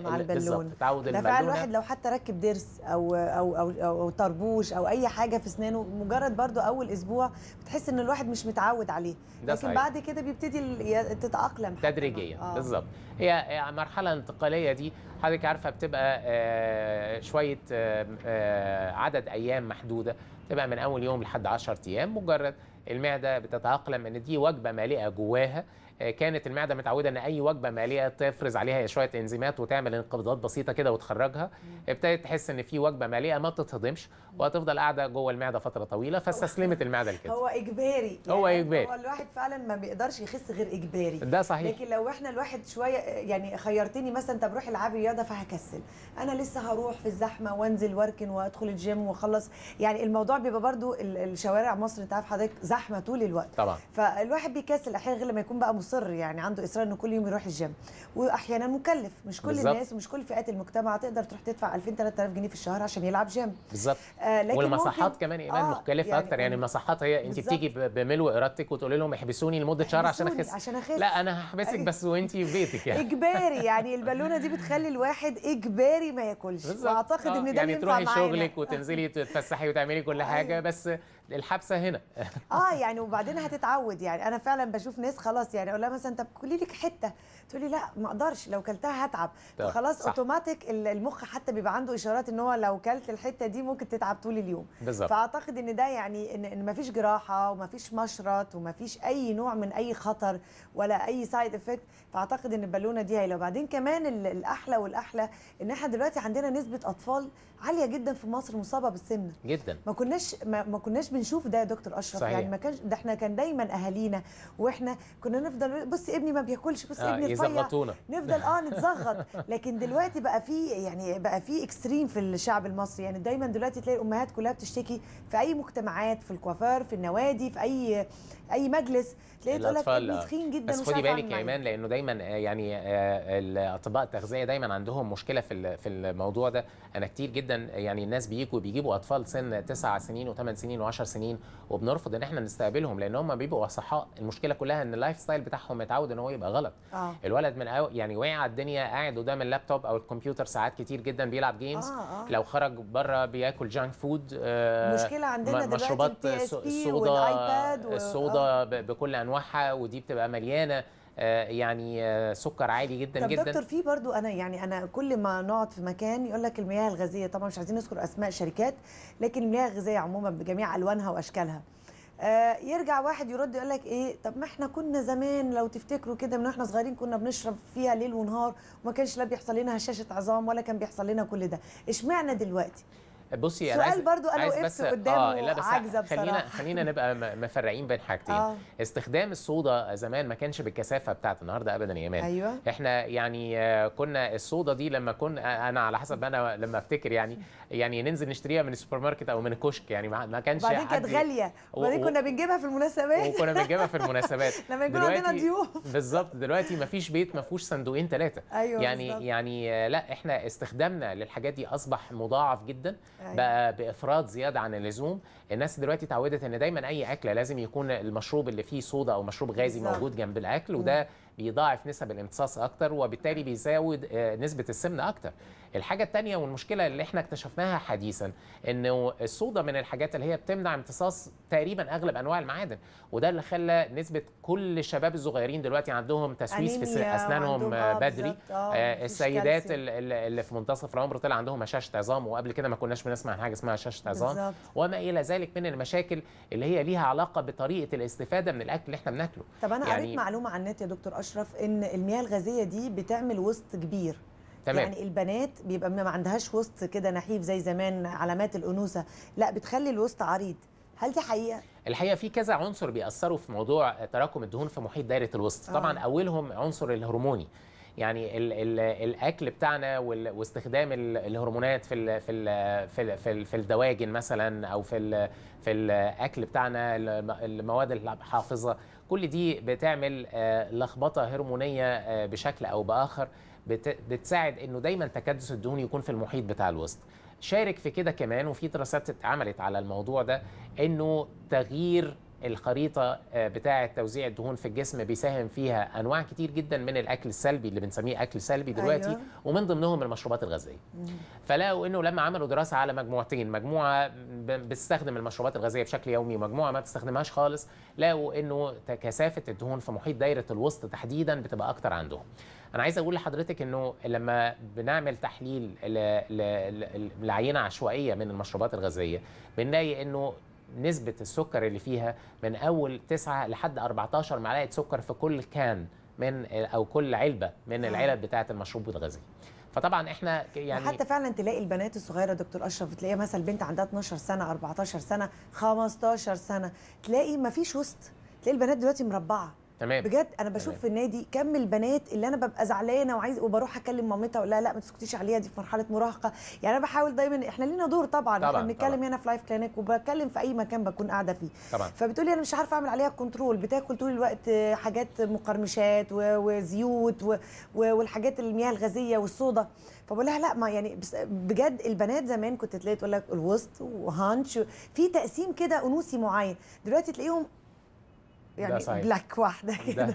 تعود ده فعلا الواحد لو حتى ركب ضرس أو, أو, أو, أو طربوش أو أي حاجة في أسنانه مجرد برده أول أسبوع بتحس إن الواحد مش متعود عليه لكن صحيح. بعد كده بيبتدي تتأقلم تدريجيا آه. بالظبط هي مرحلة انتقالية دي حضرتك عارفة بتبقى آه، شوية آه، آه، عدد أيام محدودة تبقى من أول يوم لحد 10 أيام مجرد المعدة بتتأقلم إن دي وجبة مالئة جواها آه، كانت المعده متعوده ان اي وجبه ماليه تفرز عليها شويه انزيمات وتعمل انقباضات بسيطه كده وتخرجها ابتدت تحس ان في وجبه ماليه ما بتتهضمش وهتفضل قاعده جوه المعده فتره طويله فاستسلمت المعده لكده هو اجباري يعني هو اجباري هو الواحد فعلا ما بيقدرش يخس غير اجباري ده صحيح لكن لو احنا الواحد شويه يعني خيرتني مثلا طب روح العبي رياضه فهكسل انا لسه هروح في الزحمه وانزل واركن وادخل الجيم واخلص يعني الموضوع بيبقى برده الشوارع مصر انت عارف حضرتك زحمه طول الوقت طبعا فالواحد بيكسل احيانا غير لما يكون بقى مصر يعني عنده اصرار انه كل يوم يروح الجيم واحيانا مكلف مش كل بالزبط. الناس ومش كل فئات المجتمع تقدر تروح تدفع 2000 3000 جنيه في الشهر عشان يلعب جيم بالظبط آه والمصحات ممكن... كمان ايمان آه مكلفه يعني اكتر يعني المصحات هي انت بتيجي بملو ارادتك وتقولي لهم احبسوني لمده شهر عشان اخس عشان اخس لا انا هحبسك بس وانت في بيتك يعني اجباري يعني البالونه دي بتخلي الواحد اجباري ما ياكلش واعتقد آه، ان ده يعني تروحي شغلك وتنزلي تتفسحي وتعملي كل حاجه بس الحبسه هنا اه يعني وبعدين هتتعود يعني انا فعلا بشوف ناس خلاص يعني اقول لها مثلا طب كلي لك حته تقول لي لا ما اقدرش لو كلتها هتعب فخلاص اوتوماتيك المخ حتى بيبقى عنده اشارات ان هو لو كلت الحته دي ممكن تتعب طول اليوم بالزبط. فاعتقد ان ده يعني ان ما فيش جراحه وما فيش مشرط وما فيش اي نوع من اي خطر ولا اي سايد افكت فاعتقد ان البالونه دي هي لو بعدين كمان الاحلى والاحلى ان احنا دلوقتي عندنا نسبه اطفال عاليه جدا في مصر مصابه بالسمنه جدا ما كناش ما, ما كناش بنشوف ده يا دكتور اشرف يعني صحيح. يعني ما كانش ده احنا كان دايما اهالينا واحنا كنا نفضل بص ابني ما بياكلش بص آه ابني يزغطونا نفضل اه نتزغط لكن دلوقتي بقى في يعني بقى في اكستريم في الشعب المصري يعني دايما دلوقتي تلاقي الامهات كلها بتشتكي في اي مجتمعات في الكوافير في النوادي في اي اي مجلس تلاقيه تقول لك ابني تخين جدا بس خدي بالك يا ايمان لانه دايما آه، يعني آه، الاطباء التغذيه دايما عندهم مشكله في في الموضوع ده انا كتير جدا يعني الناس بييجوا بيجيبوا اطفال سن 9 سنين و8 سنين و10 سنين وبنرفض ان احنا نستقبلهم لان هم بيبقوا اصحاء المشكله كلها ان اللايف ستايل بتاعهم متعود ان هو يبقى غلط آه. الولد من يعني واقع الدنيا قاعد قدام اللابتوب او الكمبيوتر ساعات كتير جدا بيلعب جيمز آه آه. لو خرج بره بياكل جانك فود آه مشكله عندنا دلوقتي مشروبات الصودا والآيباد و... الصودا الرياضه بكل انواعها ودي بتبقى مليانه آه، يعني آه، سكر عالي جدا طب جدا طب دكتور في برضو انا يعني انا كل ما نقعد في مكان يقول لك المياه الغازيه طبعا مش عايزين نذكر اسماء شركات لكن المياه الغازيه عموما بجميع الوانها واشكالها آه، يرجع واحد يرد يقول لك ايه طب ما احنا كنا زمان لو تفتكروا كده من احنا صغيرين كنا بنشرب فيها ليل ونهار وما كانش لا بيحصل لنا هشاشه عظام ولا كان بيحصل لنا كل ده اشمعنى دلوقتي بصي سؤال انا سؤال برضو انا وقفت آه، قدامه آه لا بس بصراحه خلينا خلينا نبقى مفرقين بين حاجتين آه. استخدام الصودا زمان ما كانش بالكثافه بتاعت النهارده ابدا يا مان أيوة. احنا يعني كنا الصودا دي لما كنا انا على حسب انا لما افتكر يعني يعني ننزل نشتريها من السوبر ماركت او من الكشك يعني ما كانش وبعدين كانت غاليه وبعدين كنا بنجيبها في المناسبات وكنا بنجيبها في المناسبات لما يكون عندنا ضيوف بالظبط دلوقتي ما فيش بيت ما فيهوش صندوقين ثلاثه أيوة يعني بالزبط. يعني آه، لا احنا استخدامنا للحاجات دي اصبح مضاعف جدا بقى بافراط زياده عن اللزوم الناس دلوقتي اتعودت ان دايما اي اكله لازم يكون المشروب اللي فيه صودا او مشروب غازي بالزبط. موجود جنب الاكل وده بيضاعف نسب الامتصاص اكتر وبالتالي بيزود آه، نسبه السمنه اكتر الحاجه الثانيه والمشكله اللي احنا اكتشفناها حديثا انه الصودا من الحاجات اللي هي بتمنع امتصاص تقريبا اغلب انواع المعادن وده اللي خلى نسبه كل الشباب الصغيرين دلوقتي عندهم تسويس في اسنانهم آه، بدري آه, آه، السيدات اللي في منتصف العمر طلع عندهم هشاشه عظام وقبل كده ما كناش بنسمع عن حاجه اسمها هشاشه عظام وما الى ذلك من المشاكل اللي هي ليها علاقه بطريقه الاستفاده من الاكل اللي احنا بناكله طب انا يعني قريت معلومه على النت يا دكتور اشرف ان المياه الغازيه دي بتعمل وسط كبير تمام. يعني البنات بيبقى ما عندهاش وسط كده نحيف زي زمان علامات الانوثه لا بتخلي الوسط عريض هل دي حقيقه الحقيقه في كذا عنصر بيأثروا في موضوع تراكم الدهون في محيط دايره الوسط آه. طبعا اولهم عنصر الهرموني يعني الـ الـ الاكل بتاعنا واستخدام الهرمونات في الـ في الـ في الـ في, الـ في الدواجن مثلا او في الـ في الاكل بتاعنا المواد الحافظه كل دي بتعمل آه، لخبطه هرمونيه آه، بشكل او باخر بتساعد انه دايما تكدس الدهون يكون في المحيط بتاع الوسط شارك في كده كمان وفي دراسات اتعملت على الموضوع ده انه تغيير الخريطه آه، بتاعه توزيع الدهون في الجسم بيساهم فيها انواع كتير جدا من الاكل السلبي اللي بنسميه اكل سلبي دلوقتي أيوة. ومن ضمنهم المشروبات الغازيه فلقوا انه لما عملوا دراسه على مجموعتين مجموعه بتستخدم المشروبات الغازيه بشكل يومي ومجموعه ما بتستخدمهاش خالص لقوا انه كثافه الدهون في محيط دايره الوسط تحديدا بتبقى اكتر عندهم انا عايز اقول لحضرتك انه لما بنعمل تحليل لعينه عشوائيه من المشروبات الغازيه بنلاقي انه نسبه السكر اللي فيها من اول 9 لحد 14 معلقه سكر في كل كان من او كل علبه من آه. العلب بتاعه المشروب الغازي فطبعا احنا يعني حتى فعلا تلاقي البنات الصغيره دكتور اشرف تلاقيها مثلا بنت عندها 12 سنه 14 سنه 15 سنه تلاقي ما فيش وسط تلاقي البنات دلوقتي مربعه تمام بجد انا بشوف في النادي كم البنات اللي انا ببقى زعلانه وعايز وبروح اكلم مامتها اقول لها لا ما تسكتيش عليها دي في مرحله مراهقه يعني انا بحاول دايما احنا لينا دور طبعا, طبعًا احنا بنتكلم هنا في لايف كلينك وبتكلم في اي مكان بكون قاعده فيه طبعًا. فبتقولي انا مش عارفه اعمل عليها كنترول بتاكل طول الوقت حاجات مقرمشات وزيوت والحاجات المياه الغازيه والصودا فبقول لها لا ما يعني بجد البنات زمان كنت تلاقي تقول لك الوسط وهانش في تقسيم كده انوثي معين دلوقتي تلاقيهم يعني بلاك واحده كده ده,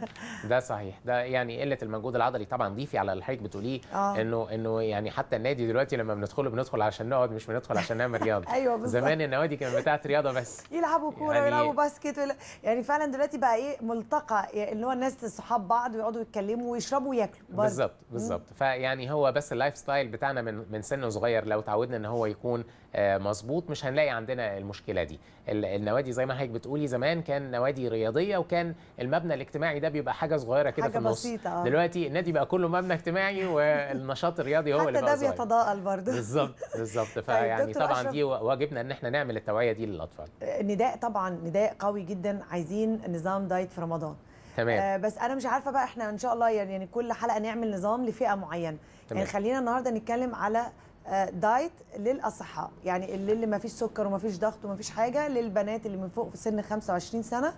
ده صحيح ده يعني قله المجهود العضلي طبعا ضيفي على اللي حضرتك بتقوليه آه. انه انه يعني حتى النادي دلوقتي لما بندخله بندخل عشان نقعد مش بندخل عشان نعمل رياضه ايوه بالظبط زمان النوادي كانت بتاعت رياضه بس يلعبوا كوره يعني... ويلعبوا باسكت ولا يعني فعلا دلوقتي بقى ايه ملتقى يعني اللي هو الناس صحاب بعض ويقعدوا يتكلموا ويشربوا وياكلوا بالظبط بالظبط فيعني هو بس اللايف ستايل بتاعنا من من سن صغير لو تعودنا ان هو يكون آه، مظبوط مش هنلاقي عندنا المشكله دي النوادي زي ما حضرتك بتقولي زمان كان نوادي رياضيه الجمهوريه وكان المبنى الاجتماعي ده بيبقى حاجه صغيره كده في النص بسيطة. آه. دلوقتي النادي بقى كله مبنى اجتماعي والنشاط الرياضي هو اللي بقى حتى ده بيتضاءل برضه بالظبط بالظبط فيعني طيب، طبعا دي واجبنا ان احنا نعمل التوعيه دي للاطفال آه، نداء طبعا نداء قوي جدا عايزين نظام دايت في رمضان تمام آه بس انا مش عارفه بقى احنا ان شاء الله يعني, يعني كل حلقه نعمل نظام لفئه معينه يعني خلينا النهارده نتكلم على آه، دايت للاصحاء يعني اللي ما فيش سكر وما فيش ضغط وما فيش حاجه للبنات اللي من فوق في سن 25 سنه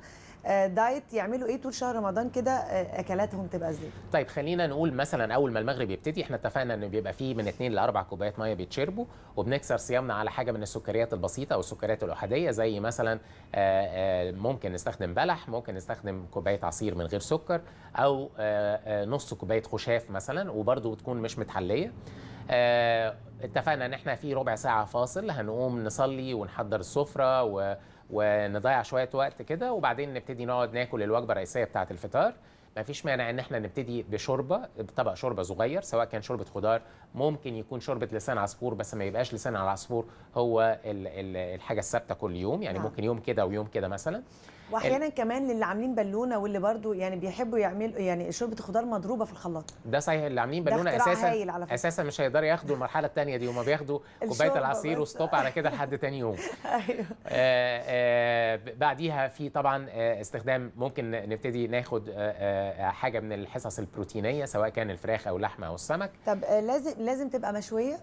آه، دايت يعملوا ايه طول شهر رمضان كده آه، اكلاتهم تبقى ازاي طيب خلينا نقول مثلا اول ما المغرب يبتدي احنا اتفقنا ان بيبقى فيه من 2 ل 4 كوبايات ميه بيتشربوا وبنكسر صيامنا على حاجه من السكريات البسيطه او السكريات الاحاديه زي مثلا آه، ممكن نستخدم بلح ممكن نستخدم كوبايه عصير من غير سكر او نص كوبايه خشاف مثلا وبرده تكون مش متحليه اتفقنا ان احنا في ربع ساعه فاصل هنقوم نصلي ونحضر السفره و ونضيع شويه وقت كده وبعدين نبتدي نقعد ناكل الوجبه الرئيسيه بتاعه الفطار ما فيش مانع ان احنا نبتدي بشوربه بطبق شوربه صغير سواء كان شوربه خضار ممكن يكون شوربه لسان عصفور بس ما يبقاش لسان العصفور هو الحاجه الثابته كل يوم يعني نعم. ممكن يوم كده ويوم كده مثلا واحيانا كمان للي عاملين بالونه واللي برضو يعني بيحبوا يعملوا يعني شوربه الخضار مضروبه في الخلاط ده صحيح اللي عاملين بالونه اساسا اساسا مش هيقدروا ياخدوا المرحله الثانيه دي وما بياخدوا كوبايه العصير وستوب على كده لحد ثاني يوم ايوه آه، آه، بعديها في طبعا آه، استخدام ممكن نبتدي ناخد حاجه من الحصص البروتينيه سواء كان الفراخ او اللحمه او السمك طب لازم لازم تبقى مشويه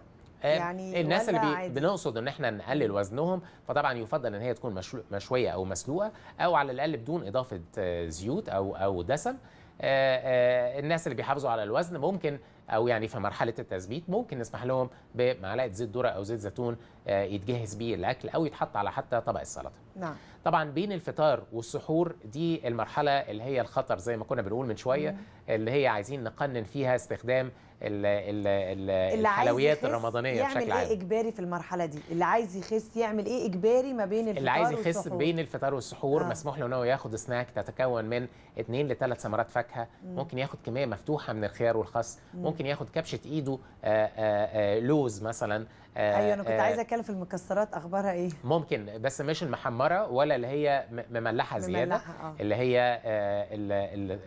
آه، يعني الناس اللي بي... بنقصد ان احنا نقلل وزنهم فطبعا يفضل ان هي تكون مشويه او مسلوقه او على الاقل بدون اضافه آه، زيوت او او دسم آه، الناس اللي بيحافظوا على الوزن ممكن او يعني في مرحله التثبيت ممكن نسمح لهم بمعلقه زيت ذره او زيت زيتون يتجهز بيه الاكل او يتحط على حتى طبق السلطه نعم طبعا بين الفطار والسحور دي المرحله اللي هي الخطر زي ما كنا بنقول من شويه مم. اللي هي عايزين نقنن فيها استخدام الحلويات الرمضانيه يعمل بشكل إيه عام. ايه اجباري في المرحله دي اللي عايز يخس يعمل ايه اجباري ما بين الفطار اللي عايز يخس والسحور. بين الفطار والسحور آه. مسموح له ان هو ياخد سناك تتكون من اثنين لثلاث ثمرات فاكهه مم. ممكن ياخد كميه مفتوحه من الخيار والخس مم. ممكن ياخد كبشه ايده آه، آآ آه، آآ آه، لوز مثلا ايوه انا كنت عايزه اتكلم في المكسرات اخبارها ايه ممكن بس مش المحمره ولا اللي هي مملحه زياده مملحة آه. اللي هي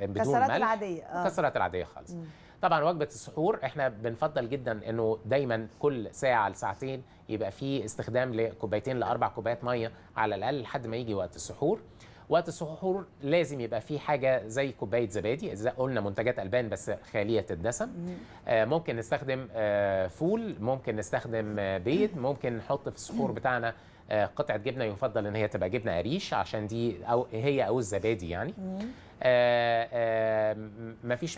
بدون ملح العاديه آه. العاديه خالص مم. طبعا وجبه السحور احنا بنفضل جدا انه دايما كل ساعه لساعتين يبقى في استخدام لكوبايتين لاربع كوبايات ميه على الاقل لحد ما يجي وقت السحور وقت السحور لازم يبقى في حاجه زي كوبايه زبادي زي قلنا منتجات البان بس خاليه الدسم آه، ممكن نستخدم آه، فول ممكن نستخدم آه، بيض ممكن نحط في السحور بتاعنا آه، قطعه جبنه يفضل ان هي تبقى جبنه قريش عشان دي او هي او الزبادي يعني مفيش آه، آه،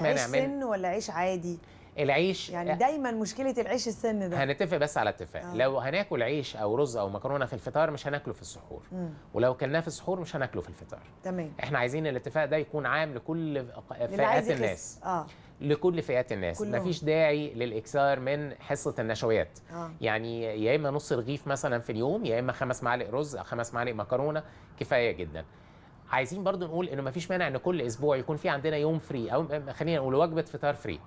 مانع من عيش سن ولا عيش عادي العيش يعني دايما مشكله العيش السن ده هنتفق بس على اتفاق آه. لو هناكل عيش او رز او مكرونه في الفطار مش هناكله في السحور مم. ولو كلناه في السحور مش هناكله في الفطار تمام احنا عايزين الاتفاق ده يكون عام لكل فئات الناس اه لكل فئات الناس كلهم. مفيش داعي للاكثار من حصه النشويات آه. يعني يا اما نص رغيف مثلا في اليوم يا اما خمس معالق رز او خمس معالق مكرونه كفايه جدا عايزين برضو نقول انه مفيش مانع ان كل اسبوع يكون في عندنا يوم فري او خلينا نقول وجبه فطار فري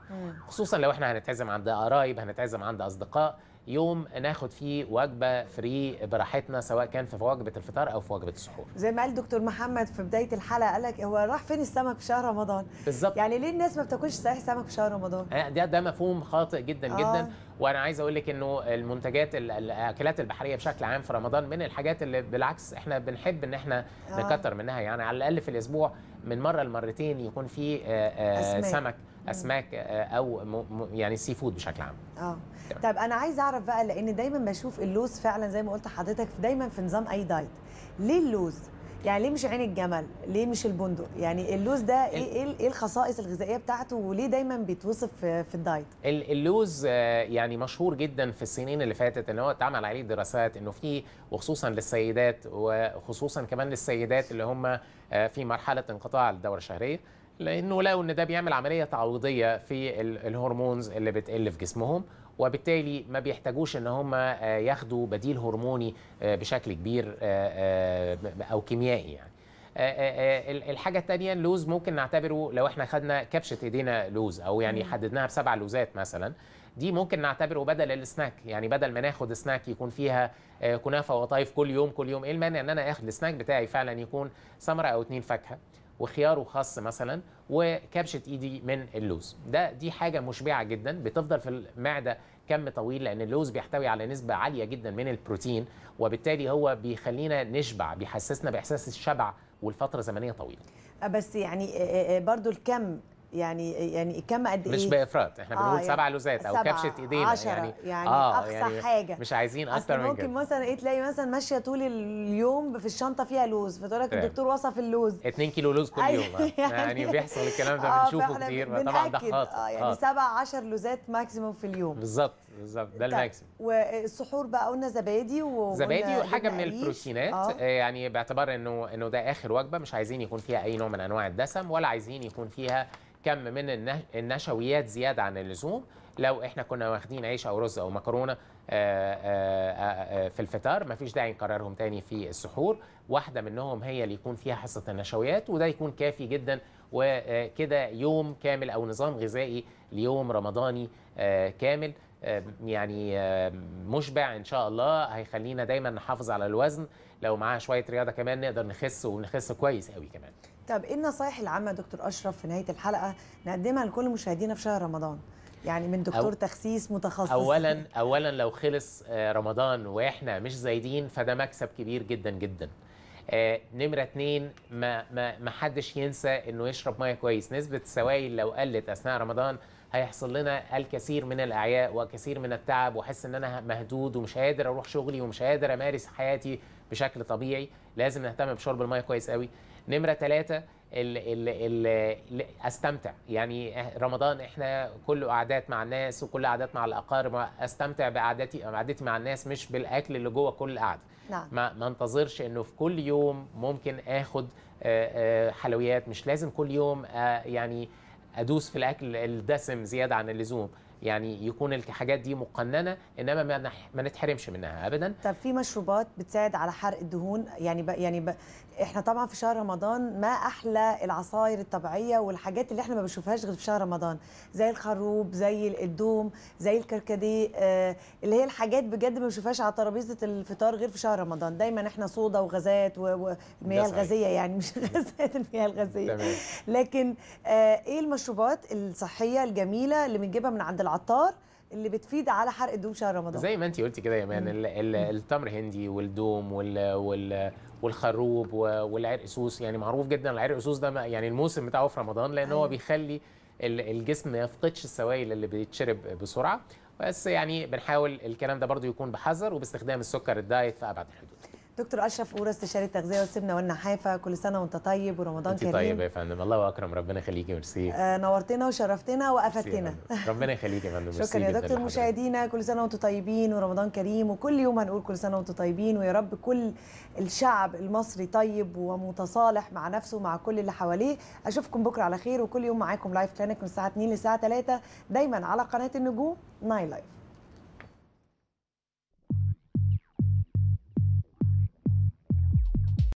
خصوصا لو احنا هنتعزم عند قرايب هنتعزم عند اصدقاء يوم ناخد فيه وجبه فري براحتنا سواء كان في وجبه الفطار او في وجبه السحور زي ما قال دكتور محمد في بدايه الحلقه قال لك هو راح فين السمك في شهر رمضان بالظبط يعني ليه الناس ما بتاكلش صحيح سمك في شهر رمضان آه، ده ده مفهوم خاطئ جدا آه. جدا وانا عايز اقول لك انه المنتجات الاكلات البحريه بشكل عام في رمضان من الحاجات اللي بالعكس احنا بنحب ان احنا آه. نكتر منها يعني على الاقل في الاسبوع من مره لمرتين يكون في آه، آه، سمك اسماك آه، او يعني سي فود بشكل عام اه طب انا عايز اعرف بقى لان دايما بشوف اللوز فعلا زي ما قلت حضرتك دايما في نظام اي دايت ليه اللوز يعني ليه مش عين الجمل ليه مش البندق يعني اللوز ده ايه إيه, ايه الخصائص الغذائيه بتاعته وليه دايما بيتوصف في الدايت اللوز آه، يعني مشهور جدا في السنين اللي فاتت ان هو اتعمل عليه دراسات انه فيه وخصوصا للسيدات وخصوصا كمان للسيدات اللي هم آه، في مرحله انقطاع الدوره الشهريه لانه لقوا ان ده بيعمل عمليه تعويضيه في الهرمونز اللي بتقل في جسمهم وبالتالي ما بيحتاجوش ان هم آه، ياخدوا بديل هرموني آه، بشكل كبير آه، او كيميائي يعني الحاجه الثانيه اللوز ممكن نعتبره لو احنا خدنا كبشه ايدينا لوز او يعني حددناها بسبع لوزات مثلا دي ممكن نعتبره بدل السناك يعني بدل ما ناخد سناك يكون فيها كنافه وقطايف كل يوم كل يوم ايه المانع ان انا اخد السناك بتاعي فعلا يكون سمره او اتنين فاكهه وخياره خاص مثلا وكبشه ايدي من اللوز ده دي حاجه مشبعه جدا بتفضل في المعده كم طويل لان اللوز بيحتوي على نسبه عاليه جدا من البروتين وبالتالي هو بيخلينا نشبع بيحسسنا باحساس الشبع والفتره زمنيه طويله بس يعني آه، آه، آه، برضو الكم يعني يعني كم قد ايه مش بافراط احنا آه، بنقول يعني سبع لوزات او كبشه ايدينا عشرة يعني يعني آه اقصى يعني حاجه مش عايزين اكتر من كده ممكن مثلا ايه تلاقي مثلا ماشيه طول اليوم في الشنطه فيها لوز فتقول لك الدكتور وصف اللوز 2 كيلو لوز كل أيوة، يوم آه، يعني, يعني, بيحصل الكلام ده آه، بنشوفه كتير طبعا ده خاطئ يعني سبع 10 لوزات ماكسيموم في اليوم بالظبط بالظبط ده طيب، الماكسيموم والسحور بقى قلنا زبادي زبادي وحاجه من البروتينات يعني باعتبار انه انه ده اخر وجبه مش عايزين يكون فيها اي نوع من انواع الدسم ولا عايزين يكون فيها كم من النشويات زياده عن اللزوم لو احنا كنا واخدين عيش او رز او مكرونه آه، آه، آه، في الفطار ما فيش داعي نكررهم تاني في السحور واحده منهم هي اللي يكون فيها حصه النشويات وده يكون كافي جدا وكده يوم كامل او نظام غذائي ليوم رمضاني كامل يعني مشبع ان شاء الله هيخلينا دايما نحافظ على الوزن لو معاها شويه رياضه كمان نقدر نخس ونخس كويس قوي كمان طب ايه النصايح العامه دكتور اشرف في نهايه الحلقه نقدمها لكل مشاهدينا في شهر رمضان يعني من دكتور أو تخسيس متخصص اولا اولا لو خلص آه، رمضان واحنا مش زايدين فده مكسب كبير جدا جدا آه نمره اتنين ما ما ما حدش ينسى انه يشرب ميه كويس نسبه السوائل لو قلت اثناء رمضان هيحصل لنا الكثير من الاعياء وكثير من التعب واحس ان انا مهدود ومش قادر اروح شغلي ومش قادر امارس حياتي بشكل طبيعي لازم نهتم بشرب الميه كويس قوي نمره ثلاثه ال ال ال استمتع يعني رمضان احنا كله قعدات مع الناس وكل قعدات مع الاقارب استمتع بقعدتي قعدتي مع الناس مش بالاكل اللي جوه كل قعده نعم. ما انتظرش انه في كل يوم ممكن اخد حلويات مش لازم كل يوم يعني ادوس في الاكل الدسم زياده عن اللزوم يعني يكون الحاجات دي مقننه انما ما, نح... ما نتحرمش منها ابدا طب في مشروبات بتساعد على حرق الدهون يعني ب... يعني ب... احنا طبعا في شهر رمضان ما احلى العصاير الطبيعيه والحاجات اللي احنا ما بنشوفهاش غير في شهر رمضان زي الخروب زي الدوم زي الكركديه آه، اللي هي الحاجات بجد ما بنشوفهاش على ترابيزه الفطار غير في شهر رمضان دايما احنا صودا وغازات ومياه الغازيه يعني مش غازات المياه الغازيه لكن آه، ايه المشروبات الصحيه الجميله اللي بنجيبها من عند العطار اللي بتفيد على حرق الدهون شهر رمضان زي ما انت قلتي كده يا مان التمر هندي والدوم وال وال والخروب والعرق سوس يعني معروف جدا العرق سوس ده يعني الموسم بتاعه في رمضان لان هو أيوه. بيخلي الجسم ما يفقدش السوائل اللي بيتشرب بسرعه بس يعني بنحاول الكلام ده برضو يكون بحذر وباستخدام السكر الدايت في ابعد الحدود دكتور اشرف قوره استشاري التغذيه والسمنه والنحافه كل سنه وانت طيب ورمضان كريم طيب يا فندم الله اكرم ربنا يخليكي ميرسي آه نورتنا وشرفتنا وافدتنا ربنا يخليكي يا فندم شكرا يا دكتور مشاهدينا كل سنه وانتم طيبين ورمضان كريم وكل يوم هنقول كل سنه وانتم طيبين ويا رب كل الشعب المصري طيب ومتصالح مع نفسه ومع كل اللي حواليه اشوفكم بكره على خير وكل يوم معاكم لايف كلينك من الساعه 2 للساعه 3 دايما على قناه النجوم ناي لايف